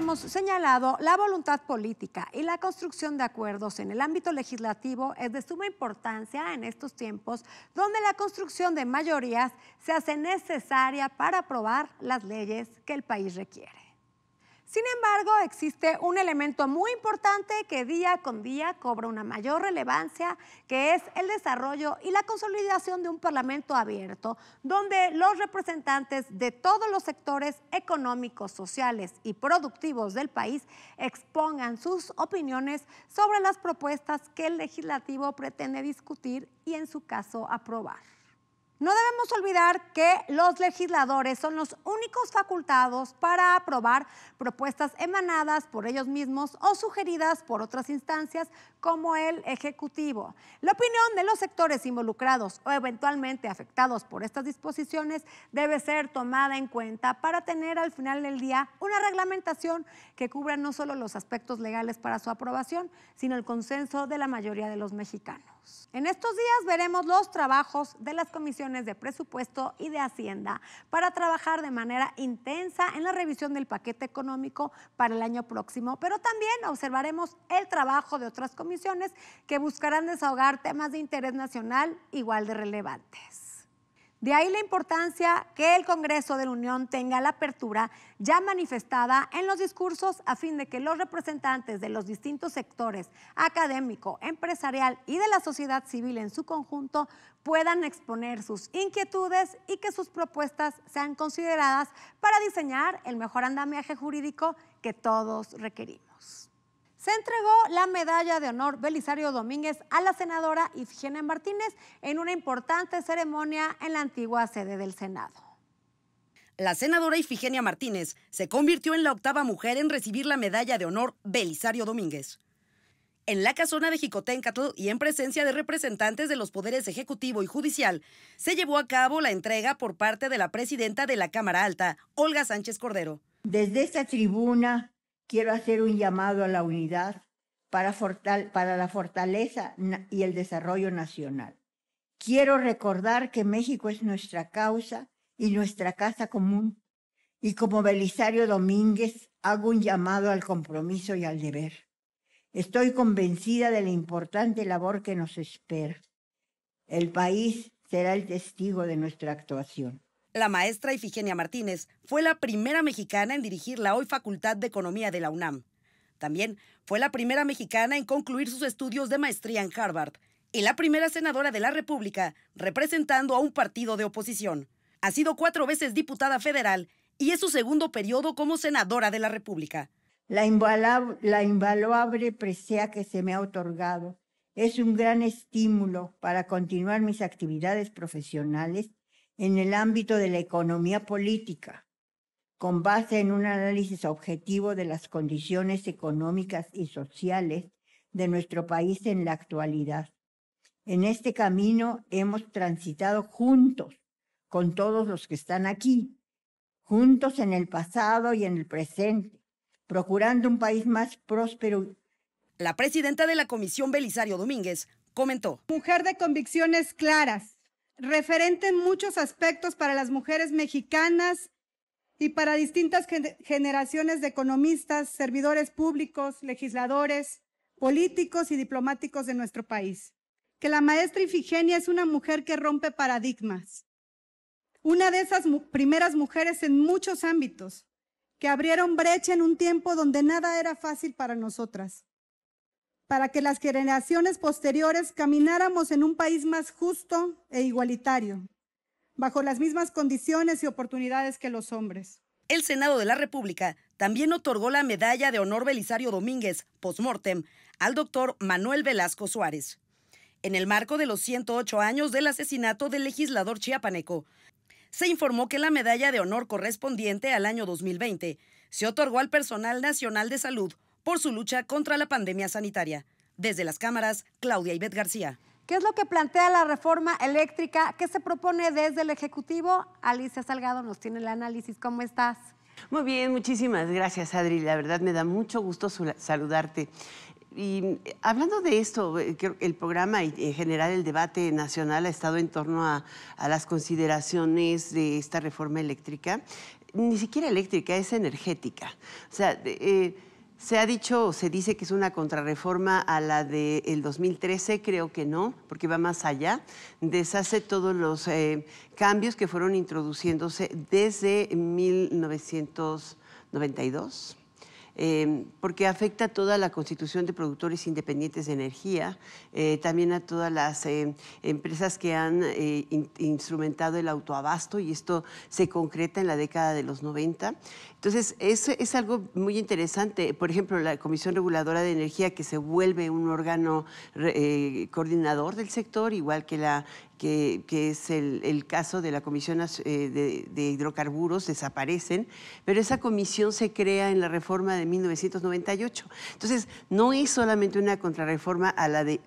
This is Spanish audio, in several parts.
hemos señalado, la voluntad política y la construcción de acuerdos en el ámbito legislativo es de suma importancia en estos tiempos donde la construcción de mayorías se hace necesaria para aprobar las leyes que el país requiere. Sin embargo, existe un elemento muy importante que día con día cobra una mayor relevancia, que es el desarrollo y la consolidación de un Parlamento abierto, donde los representantes de todos los sectores económicos, sociales y productivos del país expongan sus opiniones sobre las propuestas que el legislativo pretende discutir y, en su caso, aprobar. No debemos olvidar que los legisladores son los únicos facultados para aprobar propuestas emanadas por ellos mismos o sugeridas por otras instancias como el Ejecutivo. La opinión de los sectores involucrados o eventualmente afectados por estas disposiciones debe ser tomada en cuenta para tener al final del día una reglamentación que cubra no solo los aspectos legales para su aprobación, sino el consenso de la mayoría de los mexicanos. En estos días veremos los trabajos de las comisiones de presupuesto y de Hacienda para trabajar de manera intensa en la revisión del paquete económico para el año próximo, pero también observaremos el trabajo de otras comisiones misiones que buscarán desahogar temas de interés nacional igual de relevantes. De ahí la importancia que el Congreso de la Unión tenga la apertura ya manifestada en los discursos a fin de que los representantes de los distintos sectores académico, empresarial y de la sociedad civil en su conjunto puedan exponer sus inquietudes y que sus propuestas sean consideradas para diseñar el mejor andamiaje jurídico que todos requerimos. Se entregó la medalla de honor Belisario Domínguez a la senadora Ifigenia Martínez en una importante ceremonia en la antigua sede del Senado. La senadora Ifigenia Martínez se convirtió en la octava mujer en recibir la medalla de honor Belisario Domínguez. En la casona de Jicoténcatl y en presencia de representantes de los poderes ejecutivo y judicial, se llevó a cabo la entrega por parte de la presidenta de la Cámara Alta, Olga Sánchez Cordero. Desde esta tribuna quiero hacer un llamado a la unidad para, para la fortaleza y el desarrollo nacional. Quiero recordar que México es nuestra causa y nuestra casa común. Y como Belisario Domínguez, hago un llamado al compromiso y al deber. Estoy convencida de la importante labor que nos espera. El país será el testigo de nuestra actuación. La maestra Ifigenia Martínez fue la primera mexicana en dirigir la hoy Facultad de Economía de la UNAM. También fue la primera mexicana en concluir sus estudios de maestría en Harvard y la primera senadora de la República representando a un partido de oposición. Ha sido cuatro veces diputada federal y es su segundo periodo como senadora de la República. La, invaluable, la presea que se me ha otorgado es un gran estímulo para continuar mis actividades profesionales en el ámbito de la economía política, con base en un análisis objetivo de las condiciones económicas y sociales de nuestro país en la actualidad. En este camino hemos transitado juntos con todos los que están aquí, juntos en el pasado y en el presente, procurando un país más próspero. La presidenta de la Comisión Belisario Domínguez comentó. Mujer de convicciones claras, referente en muchos aspectos para las mujeres mexicanas y para distintas generaciones de economistas, servidores públicos, legisladores, políticos y diplomáticos de nuestro país. Que la maestra Ifigenia es una mujer que rompe paradigmas. Una de esas primeras mujeres en muchos ámbitos, que abrieron brecha en un tiempo donde nada era fácil para nosotras para que las generaciones posteriores camináramos en un país más justo e igualitario, bajo las mismas condiciones y oportunidades que los hombres. El Senado de la República también otorgó la medalla de honor Belisario Domínguez, post-mortem, al doctor Manuel Velasco Suárez, en el marco de los 108 años del asesinato del legislador chiapaneco. Se informó que la medalla de honor correspondiente al año 2020 se otorgó al personal nacional de salud por su lucha contra la pandemia sanitaria. Desde las cámaras, Claudia Ibet García. ¿Qué es lo que plantea la reforma eléctrica? ¿Qué se propone desde el Ejecutivo? Alicia Salgado nos tiene el análisis. ¿Cómo estás? Muy bien, muchísimas gracias, Adri. La verdad me da mucho gusto saludarte. Y eh, hablando de esto, eh, el programa y en general el debate nacional ha estado en torno a, las consideraciones de esta reforma eléctrica, ni siquiera eléctrica, es energética. O sea, eh, se ha dicho se dice que es una contrarreforma a la del 2013, creo que no, porque va más allá. Deshace todos los eh, cambios que fueron introduciéndose desde 1992. Eh, porque afecta a toda la constitución de productores independientes de energía, eh, también a todas las empresas que han instrumentado el autoabasto y esto se concreta en la década de los 90. Entonces, es algo muy interesante. Por ejemplo, la Comisión Reguladora de Energía, que se vuelve un órgano eh, coordinador del sector, igual que la que, es el, caso de la Comisión eh, de, Hidrocarburos, desaparecen, pero esa comisión se crea en la reforma de 1998. Entonces, no es solamente una contrarreforma a la de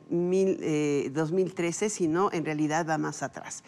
2013, eh, sino en realidad va más atrás.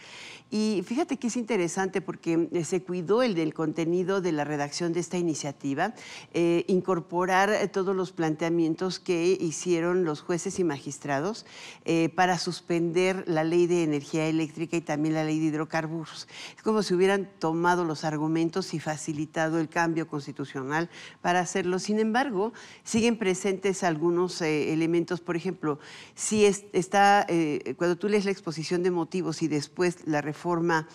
Y fíjate que es interesante porque se cuidó el del contenido de la redacción de esta iniciativa, eh, incorporar eh, todos los planteamientos que hicieron los jueces y magistrados eh, para suspender la ley de energía eléctrica y también la ley de hidrocarburos. Es como si hubieran tomado los argumentos y facilitado el cambio constitucional para hacerlo. Sin embargo, siguen presentes algunos elementos, por ejemplo, si está, cuando tú lees la exposición de motivos y después la reforma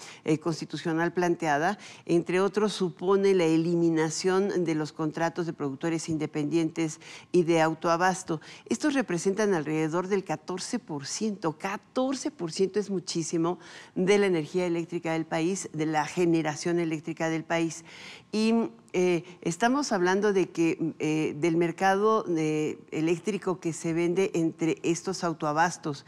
constitucional planteada, entre otros supone la eliminación de los contratos de productores independientes y de autoabasto. Estos representan alrededor del 14%, 14% es muchísimo de la energía eléctrica del país, de la generación eléctrica del país. Y eh, estamos hablando de que eh, del mercado eh, eléctrico que se vende entre estos autoabastos,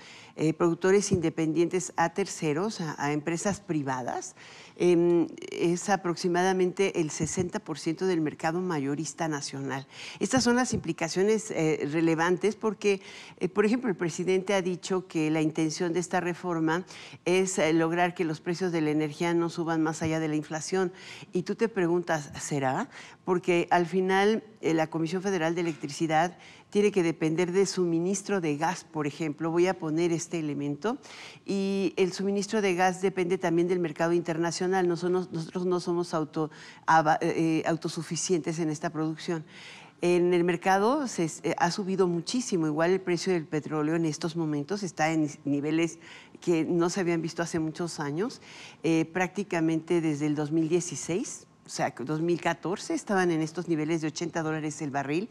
productores independientes a terceros, a empresas privadas, Em, es aproximadamente el 60% del mercado mayorista nacional. Estas son las implicaciones eh, relevantes porque, eh, por ejemplo, el presidente ha dicho que la intención de esta reforma es eh, lograr que los precios de la energía no suban más allá de la inflación. Y tú te preguntas, ¿será? porque al final eh, la Comisión Federal de Electricidad tiene que depender del suministro de gas, por ejemplo. Voy a poner este elemento. Y el suministro de gas depende también del mercado internacional. Nosotros, no somos eh, eh, autosuficientes en esta producción. En el mercado se, ha subido muchísimo, igual el precio del petróleo en estos momentos está en niveles que no se habían visto hace muchos años, prácticamente desde el 2016 o sea, 2014 estaban en estos niveles de 80 dólares el barril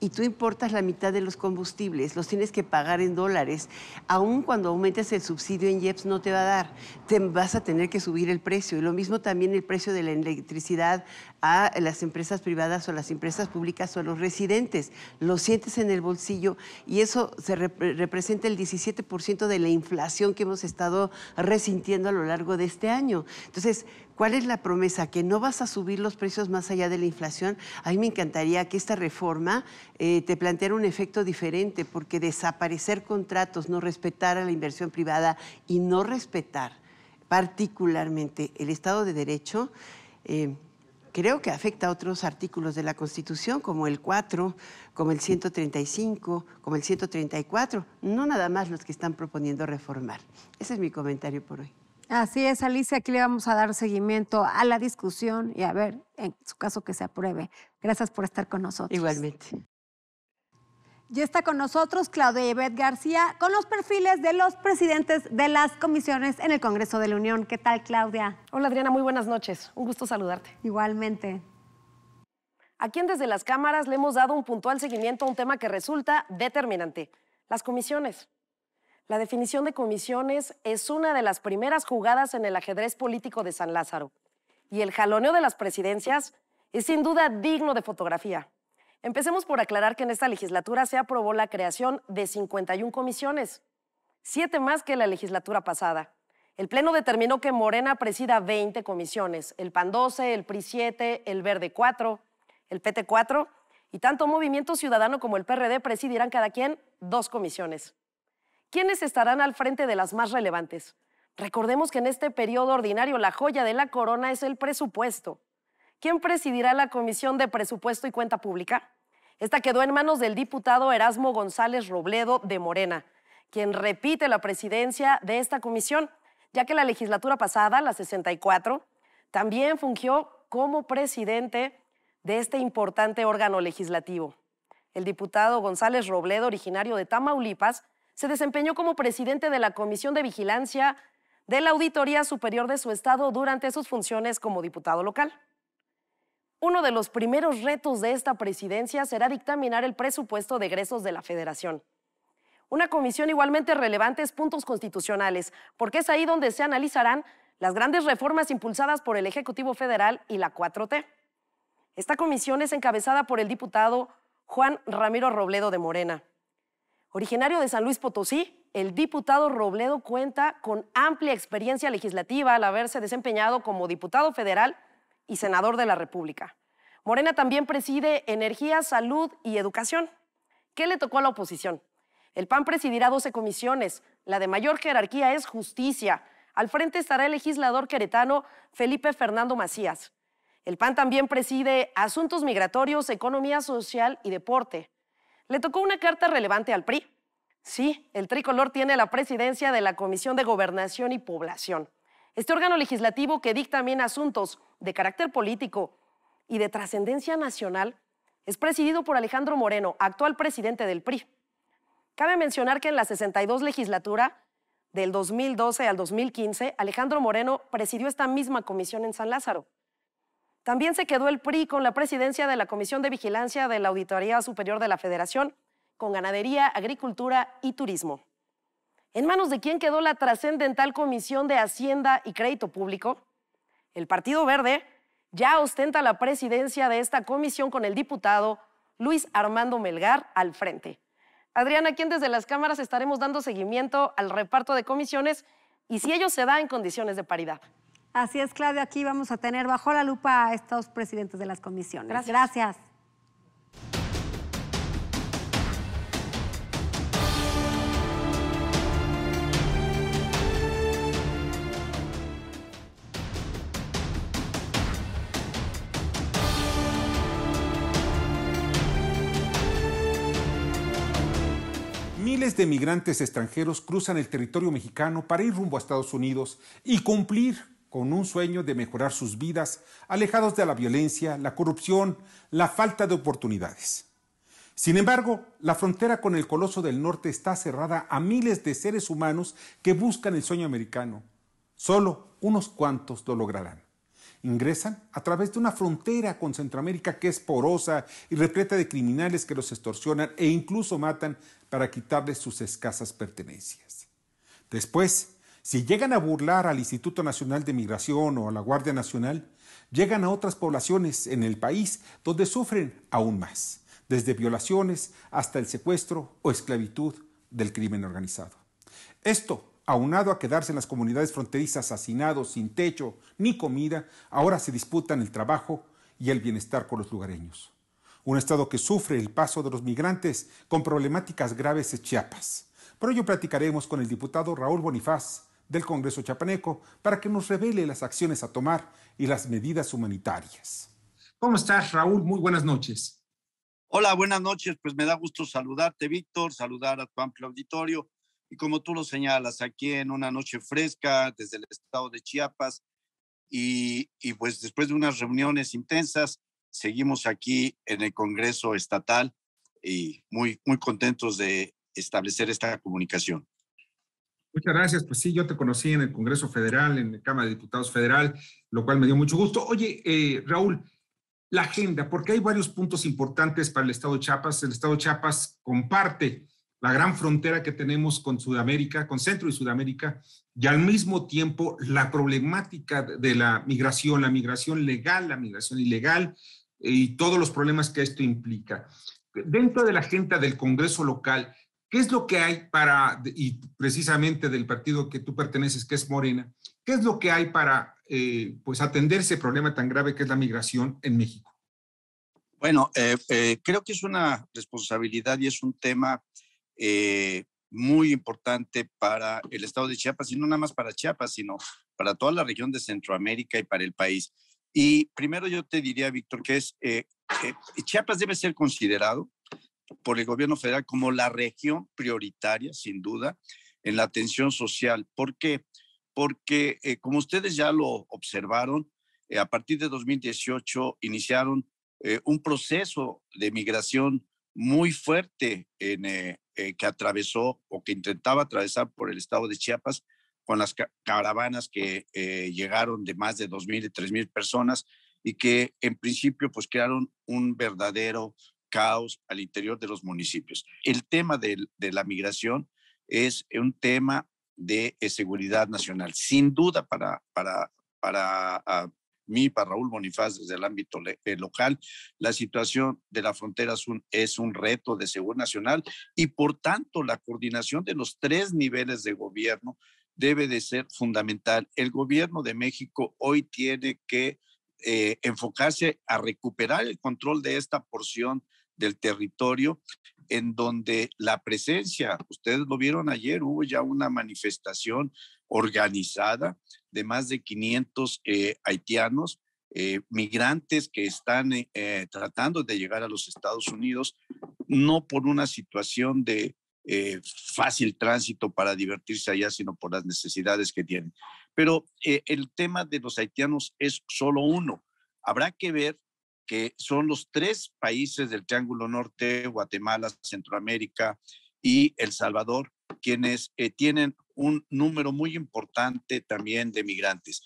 y tú importas la mitad de los combustibles, los tienes que pagar en dólares. Aún cuando aumentes el subsidio en IEPS no te va a dar, te vas a tener que subir el precio. Y lo mismo también el precio de la electricidad a las empresas privadas o las empresas públicas o a los residentes. Lo sientes en el bolsillo y eso se representa el 17% de la inflación que hemos estado resintiendo a lo largo de este año. Entonces, ¿Cuál es la promesa? ¿Que no vas a subir los precios más allá de la inflación? A mí me encantaría que esta reforma eh, te planteara un efecto diferente, porque desaparecer contratos, no respetar a la inversión privada y no respetar particularmente el Estado de Derecho, eh, creo que afecta a otros artículos de la Constitución, como el 4, como el 135, como el 134, no nada más los que están proponiendo reformar. Ese es mi comentario por hoy. Así es, Alicia, aquí le vamos a dar seguimiento a la discusión y a ver, en su caso, que se apruebe. Gracias por estar con nosotros. Igualmente. Ya está con nosotros Claudia Yvette García con los perfiles de los presidentes de las comisiones en el Congreso de la Unión. ¿Qué tal, Claudia? Hola, Adriana, muy buenas noches. Un gusto saludarte. Igualmente. Aquí en desde las cámaras le hemos dado un puntual seguimiento a un tema que resulta determinante, las comisiones. La definición de comisiones es una de las primeras jugadas en el ajedrez político de San Lázaro. Y el jaloneo de las presidencias es sin duda digno de fotografía. Empecemos por aclarar que en esta legislatura se aprobó la creación de 51 comisiones, siete más que la legislatura pasada. El Pleno determinó que Morena presida 20 comisiones, el PAN 12, el PRI 7, el Verde 4, el PT 4, y tanto Movimiento Ciudadano como el PRD presidirán cada quien dos comisiones. ¿quiénes estarán al frente de las más relevantes? Recordemos que en este periodo ordinario la joya de la corona es el presupuesto. ¿Quién presidirá la Comisión de Presupuesto y Cuenta Pública? Esta quedó en manos del diputado Erasmo González Robledo de Morena, quien repite la presidencia de esta comisión, ya que la legislatura pasada, la 64, también fungió como presidente de este importante órgano legislativo. El diputado González Robledo, originario de Tamaulipas, se desempeñó como presidente de la Comisión de Vigilancia de la Auditoría Superior de su Estado durante sus funciones como diputado local. Uno de los primeros retos de esta presidencia será dictaminar el presupuesto de egresos de la Federación. Una comisión igualmente relevante es puntos constitucionales, porque es ahí donde se analizarán las grandes reformas impulsadas por el Ejecutivo Federal y la 4T. Esta comisión es encabezada por el diputado Juan Ramiro Robledo de Morena. Originario de San Luis Potosí, el diputado Robledo cuenta con amplia experiencia legislativa al haberse desempeñado como diputado federal y senador de la República. Morena también preside Energía, Salud y Educación. ¿Qué le tocó a la oposición? El PAN presidirá 12 comisiones. La de mayor jerarquía es Justicia. Al frente estará el legislador queretano Felipe Fernando Macías. El PAN también preside Asuntos Migratorios, Economía Social y Deporte le tocó una carta relevante al PRI. Sí, el tricolor tiene la presidencia de la Comisión de Gobernación y Población, este órgano legislativo que dicta bien asuntos de carácter político y de trascendencia nacional es presidido por Alejandro Moreno, actual presidente del PRI. Cabe mencionar que en la 62 legislatura, del 2012 al 2015, Alejandro Moreno presidió esta misma comisión en San Lázaro. También se quedó el PRI con la presidencia de la Comisión de Vigilancia de la Auditoría Superior de la Federación, con ganadería, agricultura y turismo. ¿En manos de quién quedó la trascendental Comisión de Hacienda y Crédito Público? El Partido Verde ya ostenta la presidencia de esta comisión con el diputado Luis Armando Melgar al frente. Adriana, ¿quién desde las cámaras estaremos dando seguimiento al reparto de comisiones y si ello se da en condiciones de paridad. Así es, Claudia, aquí vamos a tener bajo la lupa a estos presidentes de las comisiones. Gracias. Miles de migrantes extranjeros cruzan el territorio mexicano para ir rumbo a Estados Unidos y cumplir con un sueño de mejorar sus vidas, alejados de la violencia, la corrupción, la falta de oportunidades. Sin embargo, la frontera con el Coloso del Norte está cerrada a miles de seres humanos que buscan el sueño americano. Solo unos cuantos lo lograrán. Ingresan a través de una frontera con Centroamérica que es porosa y repleta de criminales que los extorsionan e incluso matan para quitarles sus escasas pertenencias. Después, si llegan a burlar al Instituto Nacional de Migración o a la Guardia Nacional, llegan a otras poblaciones en el país donde sufren aún más, desde violaciones hasta el secuestro o esclavitud del crimen organizado. Esto, aunado a quedarse en las comunidades fronterizas asesinados, sin techo ni comida, ahora se disputan el trabajo y el bienestar con los lugareños. Un estado que sufre el paso de los migrantes con problemáticas graves es Chiapas. Por ello platicaremos con el diputado Raúl Bonifaz, del Congreso Chapaneco para que nos revele las acciones a tomar y las medidas humanitarias. ¿Cómo estás, Raúl? Muy buenas noches. Hola, buenas noches. Pues me da gusto saludarte, Víctor, saludar a tu amplio auditorio. Y como tú lo señalas, aquí en una noche fresca desde el estado de Chiapas y, y pues después de unas reuniones intensas, seguimos aquí en el Congreso Estatal y muy, muy contentos de establecer esta comunicación. Muchas gracias. Pues sí, yo te conocí en el Congreso Federal, en la Cámara de Diputados Federal, lo cual me dio mucho gusto. Oye, eh, Raúl, la agenda, porque hay varios puntos importantes para el Estado de Chiapas. El Estado de Chiapas comparte la gran frontera que tenemos con Sudamérica, con Centro y Sudamérica, y al mismo tiempo la problemática de la migración, la migración legal, la migración ilegal eh, y todos los problemas que esto implica. Dentro de la agenda del Congreso local, ¿Qué es lo que hay para, y precisamente del partido que tú perteneces, que es Morena, qué es lo que hay para eh, pues atender ese problema tan grave que es la migración en México? Bueno, eh, eh, creo que es una responsabilidad y es un tema muy importante para el estado de Chiapas, y no nada más para Chiapas, sino para toda la región de Centroamérica y para el país. Y primero yo te diría, Víctor, que es, Chiapas debe ser considerado por el gobierno federal como la región prioritaria, sin duda, en la atención social. ¿Por qué? Porque, eh, como ustedes ya lo observaron, eh, a partir de 2018 iniciaron eh, un proceso de migración muy fuerte que atravesó o que intentaba atravesar por el estado de Chiapas con las caravanas que llegaron de más de 2.000 y 3.000 personas y que en principio pues crearon un verdadero caos al interior de los municipios. El tema de, la migración es un tema de eh, seguridad nacional. Sin duda para, para, para ah, mí, para Raúl Bonifaz desde el ámbito eh, local, la situación de la frontera es un, es un reto de seguridad nacional y por tanto la coordinación de los tres niveles de gobierno debe de ser fundamental. El gobierno de México hoy tiene que eh, enfocarse a recuperar el control de esta porción del territorio, en donde la presencia, ustedes lo vieron ayer, hubo ya una manifestación organizada de más de 500 eh, haitianos, eh, migrantes que están eh, tratando de llegar a los Estados Unidos, no por una situación de fácil tránsito para divertirse allá, sino por las necesidades que tienen. Pero el tema de los haitianos es solo uno. Habrá que ver que son los tres países del Triángulo Norte, Guatemala, Centroamérica y El Salvador, quienes eh, tienen un número muy importante también de migrantes.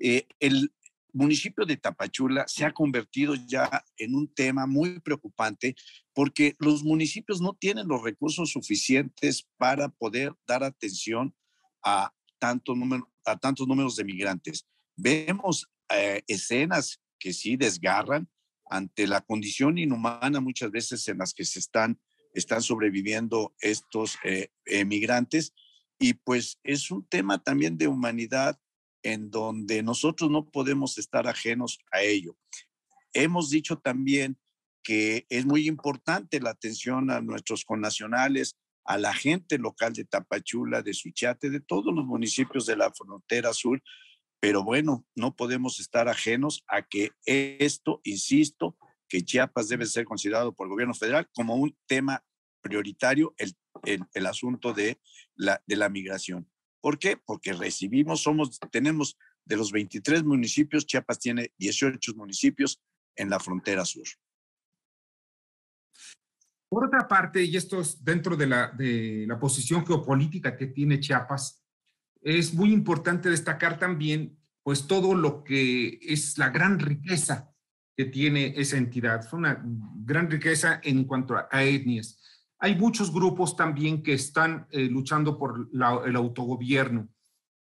Eh, el municipio de Tapachula se ha convertido ya en un tema muy preocupante porque los municipios no tienen los recursos suficientes para poder dar atención a, tantos número, a tantos números de migrantes. Vemos eh, escenas que sí desgarran ante la condición inhumana muchas veces en las que se están, están sobreviviendo estos eh, emigrantes. Y pues es un tema también de humanidad en donde nosotros no podemos estar ajenos a ello. Hemos dicho también que es muy importante la atención a nuestros connacionales, a la gente local de Tapachula, de Suchiate, de todos los municipios de la frontera sur, pero bueno, no podemos estar ajenos a que esto, insisto, que Chiapas debe ser considerado por el gobierno federal como un tema prioritario, el, el, asunto de la, de la migración. ¿Por qué? Porque recibimos, somos, tenemos de los 23 municipios, Chiapas tiene 18 municipios en la frontera sur. Por otra parte, y esto es dentro de la, de la posición geopolítica que tiene Chiapas, es muy importante destacar también pues todo lo que es la gran riqueza que tiene esa entidad. una gran riqueza en cuanto a, etnias. Hay muchos grupos también que están eh, luchando por el autogobierno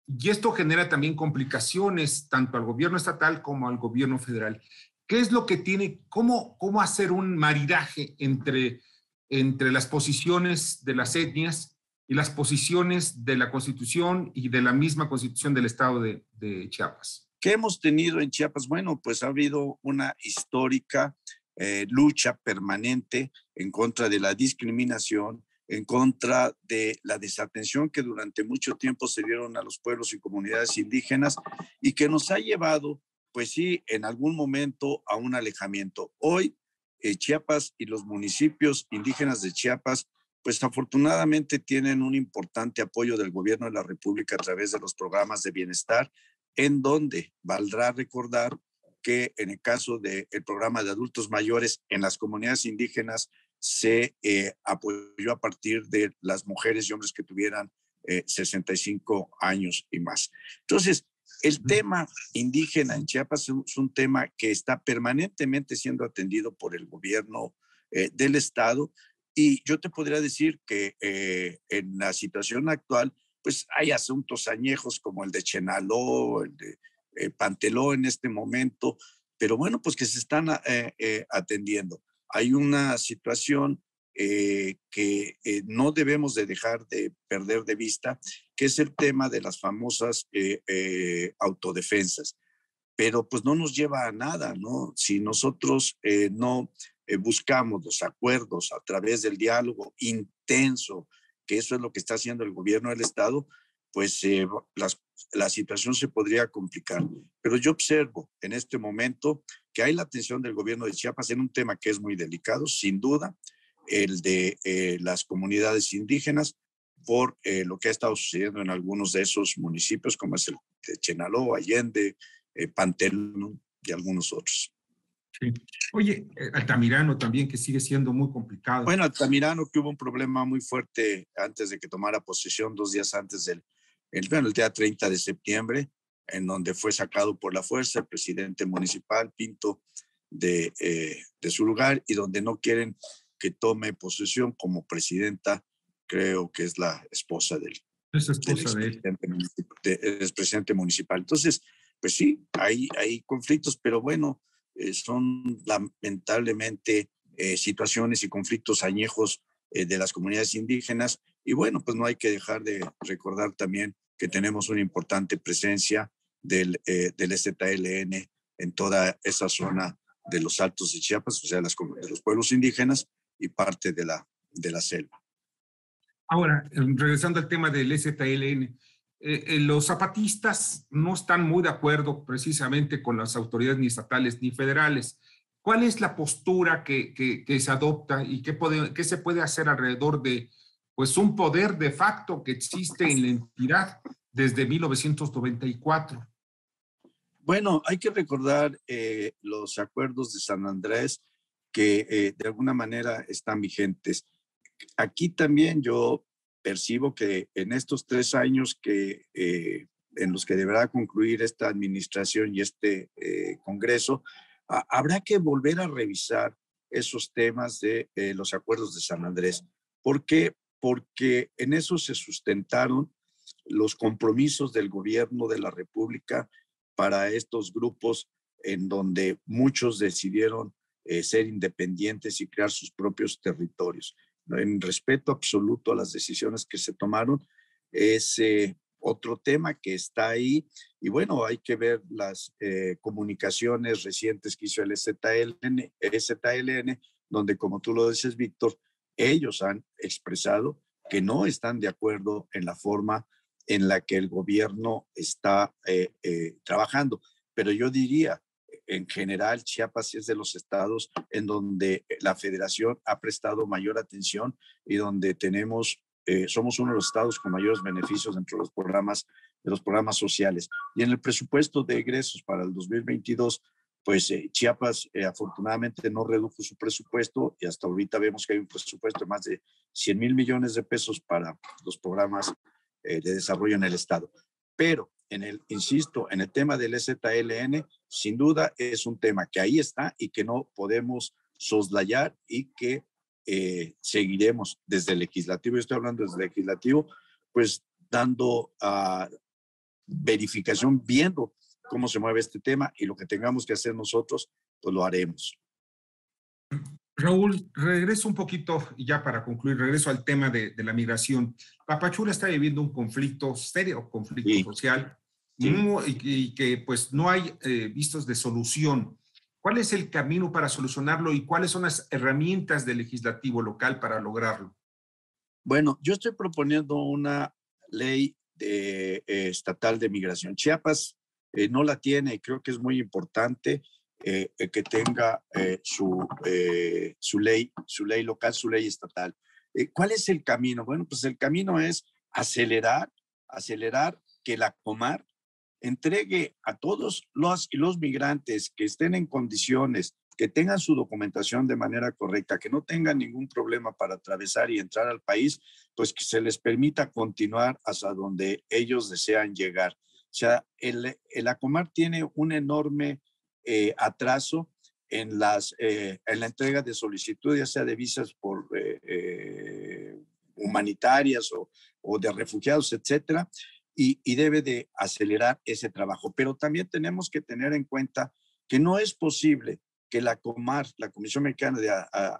y esto genera también complicaciones tanto al gobierno estatal como al gobierno federal. ¿Qué es lo que tiene, cómo, cómo hacer un maridaje entre, entre las posiciones de las etnias y las posiciones de la Constitución y de la misma Constitución del Estado de, Chiapas. ¿Qué hemos tenido en Chiapas? Bueno, pues ha habido una histórica eh, lucha permanente en contra de la discriminación, en contra de la desatención que durante mucho tiempo se dieron a los pueblos y comunidades indígenas y que nos ha llevado, pues sí, en algún momento a un alejamiento. Hoy eh, Chiapas y los municipios indígenas de Chiapas pues afortunadamente tienen un importante apoyo del gobierno de la República a través de los programas de bienestar, en donde valdrá recordar que en el caso del programa de adultos mayores en las comunidades indígenas se eh, apoyó a partir de las mujeres y hombres que tuvieran 65 eh, años y más. Entonces, el tema indígena en Chiapas es un tema que está permanentemente siendo atendido por el gobierno eh, del Estado y yo te podría decir que eh, en la situación actual, pues hay asuntos añejos como el de Chenaló, el de eh, Panteló en este momento, pero bueno, pues que se están ah, eh, atendiendo. Hay una situación que no debemos de dejar de perder de vista, que es el tema de las famosas autodefensas. Pero pues no nos lleva a nada, ¿no? Si nosotros no eh, buscamos los acuerdos a través del diálogo intenso, que eso es lo que está haciendo el gobierno del Estado, pues eh, las, la situación se podría complicar. Pero yo observo en este momento que hay la atención del gobierno de Chiapas en un tema que es muy delicado, sin duda, el de eh, las comunidades indígenas por lo que ha estado sucediendo en algunos de esos municipios, como es el de Chenaló, Allende, Pantelón y algunos otros. Oye, eh, Altamirano también, que sigue siendo muy complicado. Bueno, Altamirano, que hubo un problema muy fuerte antes de que tomara posesión, dos días antes del, el, día 30 de septiembre, en donde fue sacado por la fuerza el presidente municipal Pinto eh, de, su lugar y donde no quieren que tome posesión como presidenta, creo que es la esposa del, es esposa municipal, municipal. Entonces, pues sí, hay, hay conflictos, pero bueno, eh, son lamentablemente eh, situaciones y conflictos añejos eh, de las comunidades indígenas. Y bueno, pues no hay que dejar de recordar también que tenemos una importante presencia del, del en toda esa zona de los altos de Chiapas, o sea, las, de los pueblos indígenas y parte de la, de la selva. Ahora, regresando al tema del STLN, eh, eh, los zapatistas no están muy de acuerdo precisamente con las autoridades ni estatales ni federales. ¿Cuál es la postura que, se adopta y qué, se puede hacer alrededor de pues, un poder de facto que existe en la entidad desde 1994? Bueno, hay que recordar eh, los acuerdos de San Andrés que de alguna manera están vigentes. Aquí también yo percibo que en estos tres años que, eh, en los que deberá concluir esta administración y este eh, Congreso, habrá que volver a revisar esos temas de eh, los acuerdos de San Andrés. ¿Por qué? Porque en eso se sustentaron los compromisos del gobierno de la República para estos grupos en donde muchos decidieron ser independientes y crear sus propios territorios en respeto absoluto a las decisiones que se tomaron. ese otro tema que está ahí. Y bueno, hay que ver las eh, comunicaciones recientes que hizo el ZLN, ZLN, donde como tú lo dices, Víctor, ellos han expresado que no están de acuerdo en la forma en la que el gobierno está eh, eh, trabajando. Pero yo diría, en general Chiapas es de los estados en donde eh, la federación ha prestado mayor atención y donde tenemos, eh, somos uno de los estados con mayores beneficios dentro de los programas, de los programas sociales. Y en el presupuesto de egresos para el 2022, pues eh, Chiapas afortunadamente no redujo su presupuesto y hasta ahorita vemos que hay un presupuesto de más de 100 mil millones de pesos para los programas de desarrollo en el estado. Pero en el, insisto, en el tema del EZLN, sin duda es un tema que ahí está y que no podemos soslayar y que eh, seguiremos desde el legislativo, yo estoy hablando desde el legislativo, pues dando ah, verificación, viendo cómo se mueve este tema y lo que tengamos que hacer nosotros, pues lo haremos. Raúl, regreso un poquito, ya para concluir, regreso al tema de, la migración. Papachula está viviendo un conflicto serio, conflicto social, y, que pues no hay eh, vistos de solución. ¿Cuál es el camino para solucionarlo y cuáles son las herramientas del legislativo local para lograrlo? Bueno, yo estoy proponiendo una ley eh, estatal de migración. Chiapas eh, no la tiene y creo que es muy importante que tenga su, su, ley, su ley local, su ley estatal. ¿Cuál es el camino? Bueno, pues el camino es acelerar, acelerar que la Comar entregue a todos los los migrantes que estén en condiciones, que tengan su documentación de manera correcta, que no tengan ningún problema para atravesar y entrar al país, pues que se les permita continuar hasta donde ellos desean llegar. O sea, el, ACOMAR tiene un enorme eh, atraso en, las, eh, en la entrega de solicitudes, ya sea de visas por eh, humanitarias o, o de refugiados, etcétera y, debe de acelerar ese trabajo. Pero también tenemos que tener en cuenta que no es posible que la Comar, la Comisión Mexicana de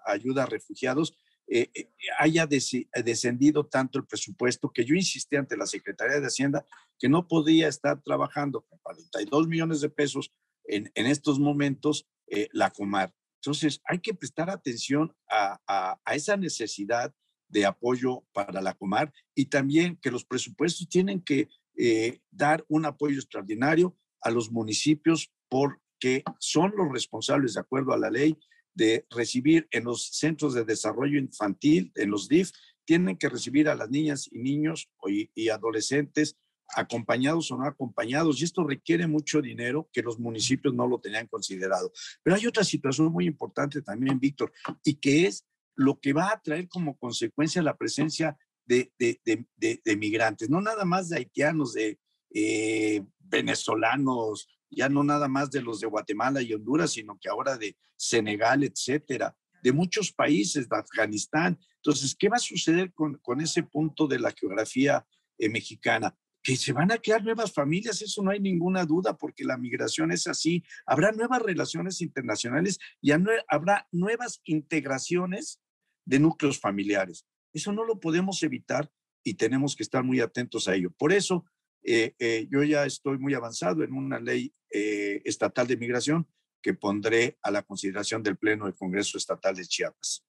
Ayuda a Refugiados, eh, eh, haya eh, descendido tanto el presupuesto que yo insistí ante la Secretaría de Hacienda que no podía estar trabajando con 42 millones de pesos en, estos momentos la Comar. Entonces, hay que prestar atención a esa necesidad de apoyo para la Comar y también que los presupuestos tienen que eh, dar un apoyo extraordinario a los municipios porque son los responsables, de acuerdo a la ley, de recibir en los centros de desarrollo infantil, en los DIF, tienen que recibir a las niñas y niños y, y adolescentes acompañados o no acompañados, y esto requiere mucho dinero que los municipios no lo tenían considerado. Pero hay otra situación muy importante también, Víctor, y que es lo que va a traer como consecuencia la presencia de, de, de, de migrantes, no nada más de haitianos, de eh, venezolanos, ya no nada más de los de Guatemala y Honduras, sino que ahora de Senegal, etcétera, de muchos países, de Afganistán. Entonces, ¿qué va a suceder con, con ese punto de la geografía eh, mexicana? que se van a crear nuevas familias, eso no hay ninguna duda, porque la migración es así. Habrá nuevas relaciones internacionales y habrá nuevas integraciones de núcleos familiares. Eso no lo podemos evitar y tenemos que estar muy atentos a ello. Por eso, eh, eh, yo ya estoy muy avanzado en una ley eh, estatal de migración que pondré a la consideración del Pleno del Congreso Estatal de Chiapas.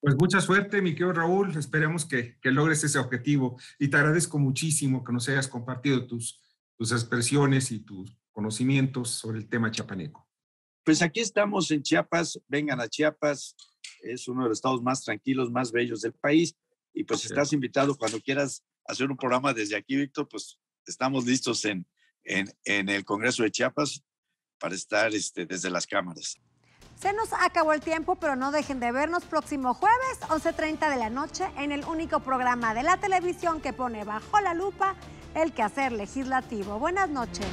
Pues mucha suerte, mi querido Raúl. Esperemos que, logres ese objetivo. Y te agradezco muchísimo que nos hayas compartido tus, tus expresiones y tus conocimientos sobre el tema chiapaneco. Pues aquí estamos en Chiapas. Vengan a Chiapas es uno de los estados más tranquilos, más bellos del país. Y pues estás invitado cuando quieras hacer un programa desde aquí, Víctor, pues estamos listos en, en, el Congreso de Chiapas para estar este, desde las cámaras. Se nos acabó el tiempo, pero no dejen de vernos próximo jueves, 11.30 de la noche, en el único programa de la televisión que pone bajo la lupa el quehacer legislativo. Buenas noches.